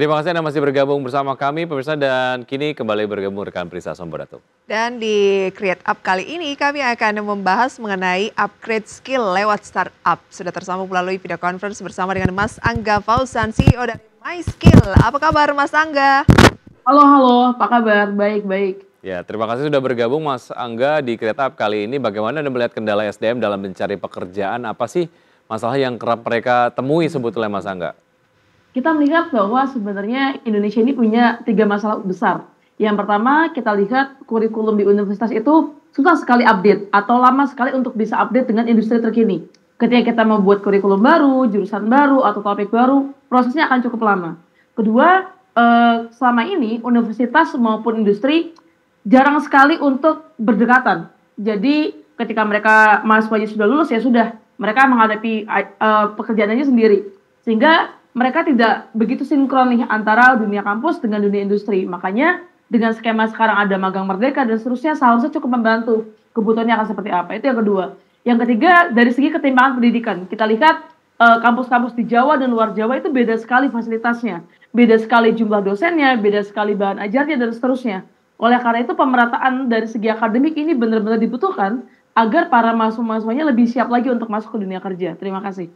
Terima kasih Anda masih bergabung bersama kami pemirsa dan kini kembali bergabung rekan Prisa Somberato. Dan di Create Up kali ini kami akan membahas mengenai upgrade skill lewat startup. Sudah tersambung melalui video conference bersama dengan Mas Angga Fausan, CEO dari My Skill. Apa kabar Mas Angga? Halo, halo. Apa kabar? Baik, baik. Ya, terima kasih sudah bergabung Mas Angga di Create Up kali ini. Bagaimana Anda melihat kendala SDM dalam mencari pekerjaan? Apa sih masalah yang kerap mereka temui sebetulnya Mas Angga? kita melihat bahwa sebenarnya Indonesia ini punya tiga masalah besar. Yang pertama, kita lihat kurikulum di universitas itu susah sekali update atau lama sekali untuk bisa update dengan industri terkini. Ketika kita membuat kurikulum baru, jurusan baru, atau topik baru, prosesnya akan cukup lama. Kedua, eh, selama ini universitas maupun industri jarang sekali untuk berdekatan. Jadi ketika mereka mahasiswa sudah lulus ya sudah, mereka menghadapi eh, pekerjaannya sendiri. Sehingga mereka tidak begitu sinkron nih antara dunia kampus dengan dunia industri. Makanya dengan skema sekarang ada magang merdeka dan seterusnya seharusnya cukup membantu kebutuhannya akan seperti apa. Itu yang kedua. Yang ketiga dari segi ketimpangan pendidikan. Kita lihat eh, kampus-kampus di Jawa dan luar Jawa itu beda sekali fasilitasnya, beda sekali jumlah dosennya, beda sekali bahan ajarnya dan seterusnya. Oleh karena itu pemerataan dari segi akademik ini benar-benar dibutuhkan agar para mahasiswa-mahasiswanya lebih siap lagi untuk masuk ke dunia kerja. Terima kasih.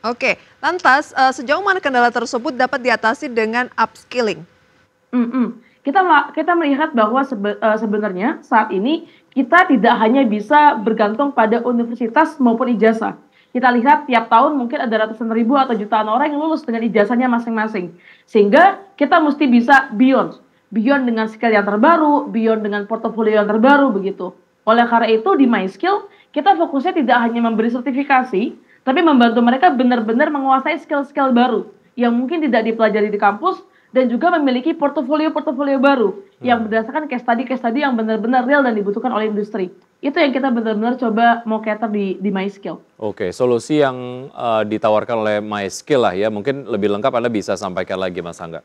Oke, lantas uh, sejauh mana kendala tersebut dapat diatasi dengan upskilling? Mm -mm. Kita kita melihat bahwa sebe, uh, sebenarnya saat ini kita tidak hanya bisa bergantung pada universitas maupun ijazah. Kita lihat tiap tahun mungkin ada ratusan ribu atau jutaan orang yang lulus dengan ijazahnya masing-masing. Sehingga kita mesti bisa beyond, beyond dengan skill yang terbaru, beyond dengan portofolio yang terbaru begitu. Oleh karena itu di MySkill kita fokusnya tidak hanya memberi sertifikasi, tapi membantu mereka benar-benar menguasai skill-skill baru yang mungkin tidak dipelajari di kampus dan juga memiliki portofolio-portofolio baru hmm. yang berdasarkan case study case study yang benar-benar real dan dibutuhkan oleh industri. Itu yang kita benar-benar coba mau cater di di MySkill. Oke, okay, solusi yang uh, ditawarkan oleh MySkill lah ya, mungkin lebih lengkap Anda bisa sampaikan lagi Mas Angga.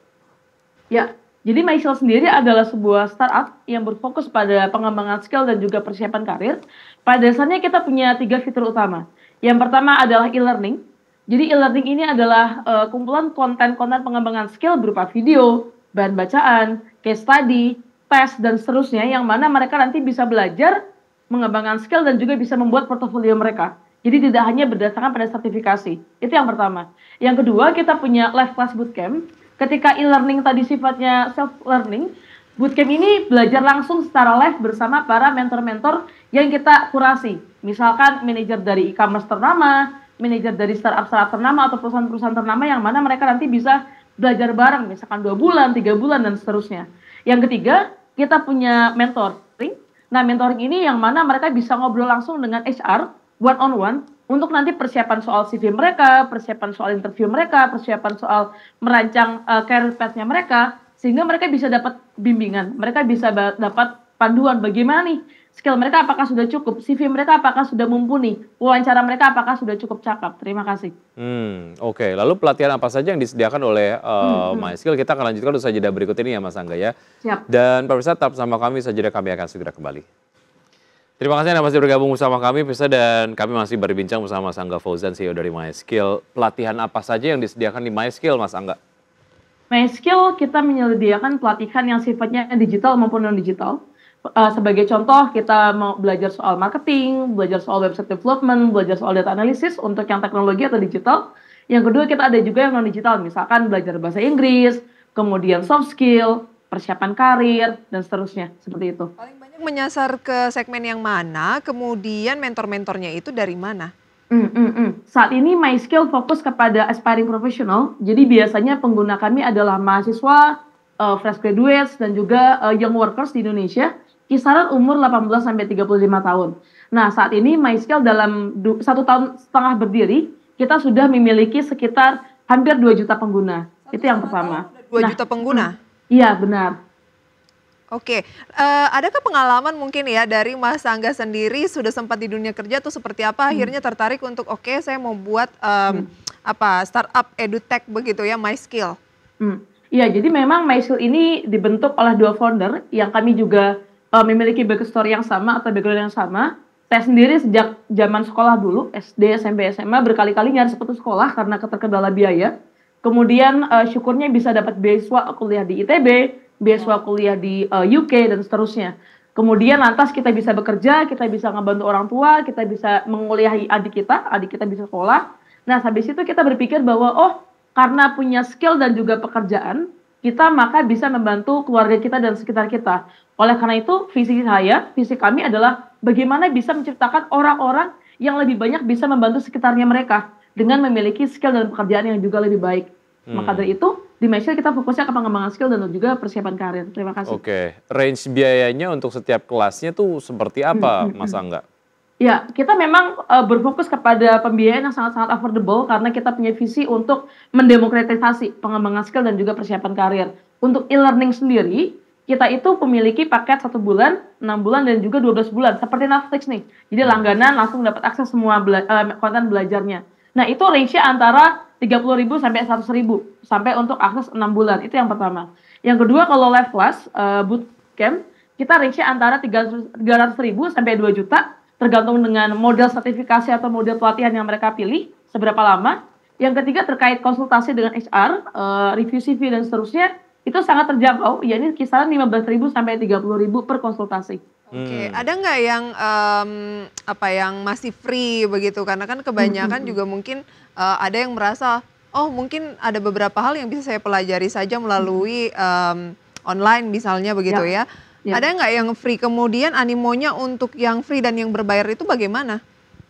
Ya, jadi Maisel sendiri adalah sebuah startup yang berfokus pada pengembangan skill dan juga persiapan karir. Pada dasarnya kita punya tiga fitur utama. Yang pertama adalah e-learning. Jadi e-learning ini adalah uh, kumpulan konten-konten pengembangan skill berupa video, bahan bacaan, case study, tes, dan seterusnya yang mana mereka nanti bisa belajar mengembangkan skill dan juga bisa membuat portofolio mereka. Jadi tidak hanya berdasarkan pada sertifikasi. Itu yang pertama. Yang kedua, kita punya live class bootcamp ketika e-learning tadi sifatnya self-learning, bootcamp ini belajar langsung secara live bersama para mentor-mentor yang kita kurasi. Misalkan manajer dari e-commerce ternama, manajer dari startup-startup ternama atau perusahaan-perusahaan ternama yang mana mereka nanti bisa belajar bareng, misalkan dua bulan, tiga bulan, dan seterusnya. Yang ketiga, kita punya mentoring. Nah, mentoring ini yang mana mereka bisa ngobrol langsung dengan HR, one on one, untuk nanti persiapan soal CV mereka, persiapan soal interview mereka, persiapan soal merancang uh, career path-nya mereka, sehingga mereka bisa dapat bimbingan, mereka bisa dapat panduan bagaimana nih skill mereka apakah sudah cukup, CV mereka apakah sudah mumpuni, wawancara mereka apakah sudah cukup cakap. Terima kasih. Hmm, Oke, okay. lalu pelatihan apa saja yang disediakan oleh uh, hmm, MySkill? Kita akan lanjutkan usaha jeda berikut ini ya Mas Angga ya. Siap. Dan pemirsa tetap sama kami, usaha jeda kami akan segera kembali. Terima kasih Anda masih bergabung bersama kami, Pisa, dan kami masih berbincang bersama Mas Angga Fauzan, CEO dari MySkill. Pelatihan apa saja yang disediakan di MySkill, Mas Angga? MySkill, kita menyediakan pelatihan yang sifatnya digital maupun non-digital. Uh, sebagai contoh, kita mau belajar soal marketing, belajar soal website development, belajar soal data analysis untuk yang teknologi atau digital. Yang kedua, kita ada juga yang non-digital, misalkan belajar bahasa Inggris, kemudian soft skill, persiapan karir, dan seterusnya, seperti itu. Paling menyasar ke segmen yang mana, kemudian mentor-mentornya itu dari mana? Mm, mm, mm. Saat ini My Skill fokus kepada aspiring professional. Jadi biasanya pengguna kami adalah mahasiswa, uh, fresh graduates dan juga uh, young workers di Indonesia kisaran umur 18 sampai 35 tahun. Nah, saat ini My Skill dalam satu tahun setengah berdiri, kita sudah memiliki sekitar hampir 2 juta pengguna. Satu itu yang pertama. 2 nah, juta pengguna. Mm. Iya, benar. Oke, uh, adakah pengalaman mungkin ya dari Mas Angga sendiri sudah sempat di dunia kerja tuh seperti apa hmm. akhirnya tertarik untuk oke okay, saya mau buat um, hmm. apa startup edutech begitu ya my skill. Hmm. Ya, jadi memang Skill ini dibentuk oleh dua founder yang kami juga uh, memiliki backstory yang sama atau background yang sama. Saya sendiri sejak zaman sekolah dulu, SD, SMP, SMA, berkali-kali nyaris seperti sekolah karena keterkendala biaya. Kemudian uh, syukurnya bisa dapat beasiswa kuliah di ITB, beasiswa iya. kuliah di uh, eh, UK dan seterusnya. Kemudian lantas kita bisa bekerja, kita bisa ngebantu orang tua, kita bisa menguliahi adik kita, adik kita bisa sekolah. Nah, habis itu kita berpikir bahwa oh, karena punya skill dan juga pekerjaan, kita maka bisa membantu keluarga kita dan sekitar kita. Oleh karena itu, visi saya, visi kami adalah bagaimana bisa menciptakan orang-orang yang lebih banyak bisa membantu sekitarnya mereka dengan memiliki skill dan pekerjaan yang juga lebih baik. Hmm. Maka dari itu, di Mesir kita fokusnya ke pengembangan skill dan juga persiapan karir. Terima kasih. Oke, range biayanya untuk setiap kelasnya tuh seperti apa, Mas Angga? Ya, kita memang uh, berfokus kepada pembiayaan yang sangat-sangat affordable karena kita punya visi untuk mendemokratisasi pengembangan skill dan juga persiapan karir. Untuk e-learning sendiri, kita itu memiliki paket satu bulan, enam bulan, dan juga 12 bulan. Seperti Netflix nih. Jadi mm. langganan langsung dapat akses semua bela uh, konten belajarnya. Nah, itu range antara ribu sampai ribu sampai untuk akses 6 bulan. Itu yang pertama. Yang kedua kalau live class uh, bootcamp kita range tiga ratus ribu sampai 2 juta tergantung dengan model sertifikasi atau model pelatihan yang mereka pilih seberapa lama. Yang ketiga terkait konsultasi dengan HR, uh, eh, review CV dan seterusnya itu sangat terjangkau, yakni kisaran ribu sampai ribu per konsultasi. Oke, okay. Hmm. ada nggak yang um, apa yang masih free begitu? Karena kan kebanyakan hmm. juga mungkin uh, ada yang merasa oh mungkin ada beberapa hal yang bisa saya pelajari saja melalui um, online misalnya begitu ya. ya. ya. Ada nggak yang free? Kemudian animonya untuk yang free dan yang berbayar itu bagaimana?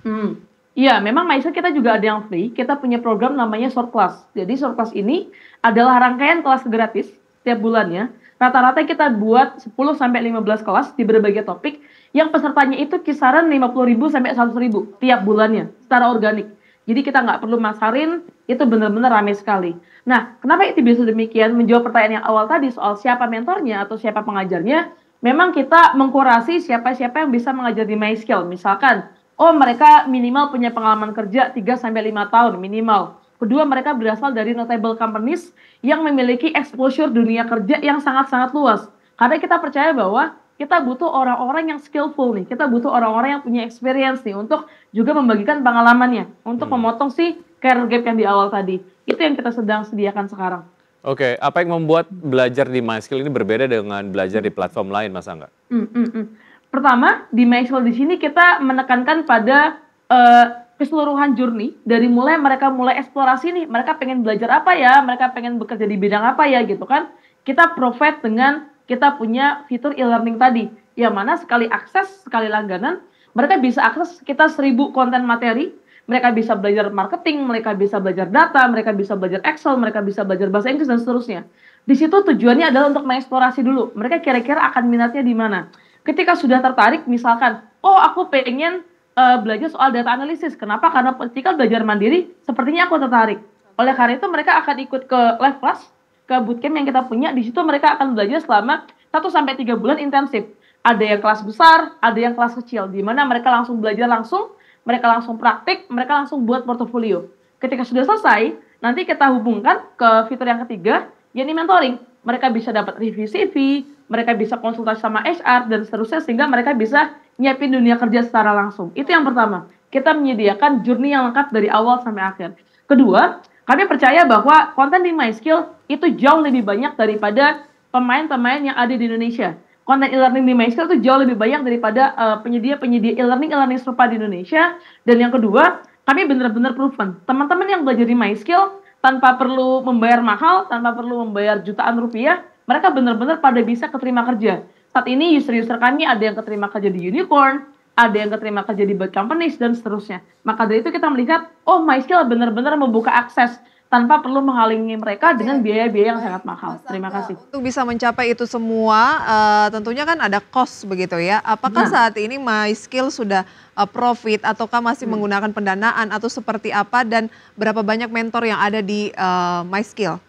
Hmm. Iya, memang Maisa kita juga ada yang free. Kita punya program namanya short class. Jadi short class ini adalah rangkaian kelas gratis setiap bulannya. Rata-rata kita buat 10 sampai 15 kelas di berbagai topik yang pesertanya itu kisaran 50.000 sampai 100.000 tiap bulannya secara organik. Jadi kita nggak perlu masarin, itu benar-benar ramai sekali. Nah, kenapa itu bisa demikian? Menjawab pertanyaan yang awal tadi soal siapa mentornya atau siapa pengajarnya, memang kita mengkurasi siapa-siapa yang bisa mengajar di MySkill. Misalkan, oh mereka minimal punya pengalaman kerja 3-5 tahun minimal. Kedua, mereka berasal dari notable companies yang memiliki exposure dunia kerja yang sangat-sangat luas. Karena kita percaya bahwa kita butuh orang-orang yang skillful nih, kita butuh orang-orang yang punya experience nih untuk juga membagikan pengalamannya, untuk hmm. memotong si care gap yang di awal tadi. Itu yang kita sedang sediakan sekarang. Oke, okay. apa yang membuat belajar di MySkill ini berbeda dengan belajar di platform lain, Mas Angga? Hmm, hmm, hmm. Pertama, di MySkill di sini kita menekankan pada uh, keseluruhan journey dari mulai mereka mulai eksplorasi nih mereka pengen belajar apa ya mereka pengen bekerja di bidang apa ya gitu kan kita profit dengan kita punya fitur e-learning tadi. yang mana sekali akses, sekali langganan, mereka bisa akses kita seribu konten materi, mereka bisa belajar marketing, mereka bisa belajar data, mereka bisa belajar Excel, mereka bisa belajar bahasa Inggris dan seterusnya. Di situ tujuannya adalah untuk mengeksplorasi dulu, mereka kira-kira akan minatnya di mana. Ketika sudah tertarik, misalkan, oh aku pengen uh, belajar soal data analisis, kenapa? Karena ketika belajar mandiri, sepertinya aku tertarik. Oleh karena itu mereka akan ikut ke live class, ke bootcamp yang kita punya, di situ mereka akan belajar selama 1 sampai tiga bulan intensif. Ada yang kelas besar, ada yang kelas kecil, di mana mereka langsung belajar langsung, mereka langsung praktik, mereka langsung buat portofolio. Ketika sudah selesai, nanti kita hubungkan ke fitur yang ketiga, yakni mentoring. Mereka bisa dapat review CV, mereka bisa konsultasi sama HR, dan seterusnya, sehingga mereka bisa nyiapin dunia kerja secara langsung. Itu yang pertama. Kita menyediakan journey yang lengkap dari awal sampai akhir. Kedua, kami percaya bahwa konten di MySkill itu jauh lebih banyak daripada pemain-pemain yang ada di Indonesia. Konten e-learning di MySkill itu jauh lebih banyak daripada uh, penyedia-penyedia e-learning e-learning serupa di Indonesia. Dan yang kedua, kami benar-benar proven. Teman-teman yang belajar di MySkill tanpa perlu membayar mahal, tanpa perlu membayar jutaan rupiah, mereka benar-benar pada bisa keterima kerja. Saat ini user-user kami ada yang keterima kerja di Unicorn, ada yang keterima kerja di big companies dan seterusnya. Maka dari itu kita melihat, oh my skill benar-benar membuka akses tanpa perlu menghalangi mereka dengan iya. biaya-biaya yang sangat mahal. Terima kasih. Untuk bisa mencapai itu semua, uh, tentunya kan ada cost begitu ya. Apakah nah. saat ini my skill sudah uh, profit ataukah masih hmm. menggunakan pendanaan atau seperti apa dan berapa banyak mentor yang ada di uh, skill?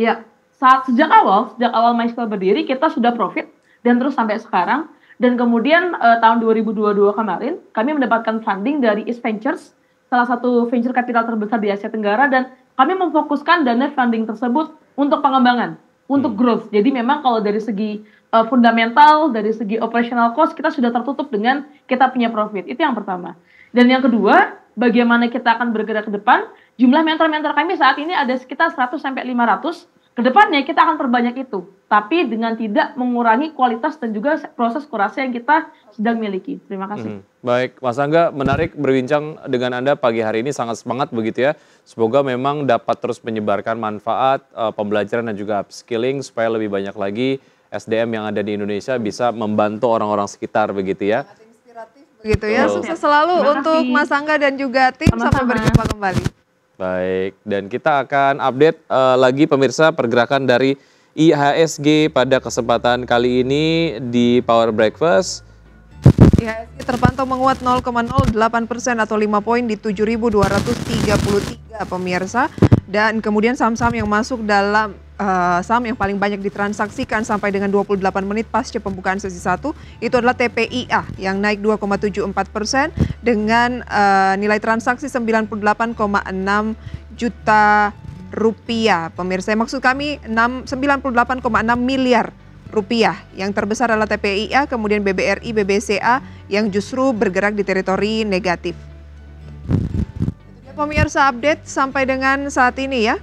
Ya, saat sejak awal, sejak awal my skill berdiri kita sudah profit dan terus sampai sekarang dan kemudian uh, tahun 2022 kemarin kami mendapatkan funding dari East Ventures, salah satu venture capital terbesar di Asia Tenggara dan kami memfokuskan dana funding tersebut untuk pengembangan, untuk hmm. growth. Jadi memang kalau dari segi uh, fundamental, dari segi operational cost kita sudah tertutup dengan kita punya profit. Itu yang pertama. Dan yang kedua, bagaimana kita akan bergerak ke depan? Jumlah mentor-mentor kami saat ini ada sekitar 100 sampai 500 Kedepannya kita akan perbanyak itu, tapi dengan tidak mengurangi kualitas dan juga proses kurasi yang kita sedang miliki. Terima kasih. Hmm. Baik, Mas Angga, menarik berbincang dengan Anda pagi hari ini sangat semangat begitu ya. Semoga memang dapat terus menyebarkan manfaat uh, pembelajaran dan juga upskilling supaya lebih banyak lagi SDM yang ada di Indonesia bisa membantu orang-orang sekitar begitu ya. Begitu ya, sukses selalu untuk Mas Angga dan juga tim. Sampai berjumpa kembali. Baik, dan kita akan update uh, lagi pemirsa pergerakan dari IHSG pada kesempatan kali ini di Power Breakfast. IHSG terpantau menguat 0,08 persen atau 5 poin di 7.233 pemirsa. Dan kemudian saham-saham yang masuk dalam uh, saham yang paling banyak ditransaksikan sampai dengan 28 menit pasca pembukaan sesi 1 itu adalah TPIA yang naik 2,74 persen dengan uh, nilai transaksi 98,6 juta rupiah. Pemirsa, maksud kami 98,6 miliar rupiah. Yang terbesar adalah TPIA, kemudian BBRI, BBCA yang justru bergerak di teritori negatif. Pemirsa update sampai dengan saat ini ya.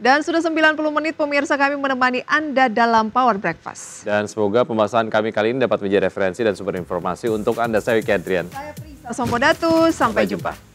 Dan sudah 90 menit pemirsa kami menemani Anda dalam Power Breakfast. Dan semoga pembahasan kami kali ini dapat menjadi referensi dan sumber informasi untuk Anda. Saya Wiki Adrian. Saya Prisa Sompodatu. Sampai, Sampai jumpa. jumpa.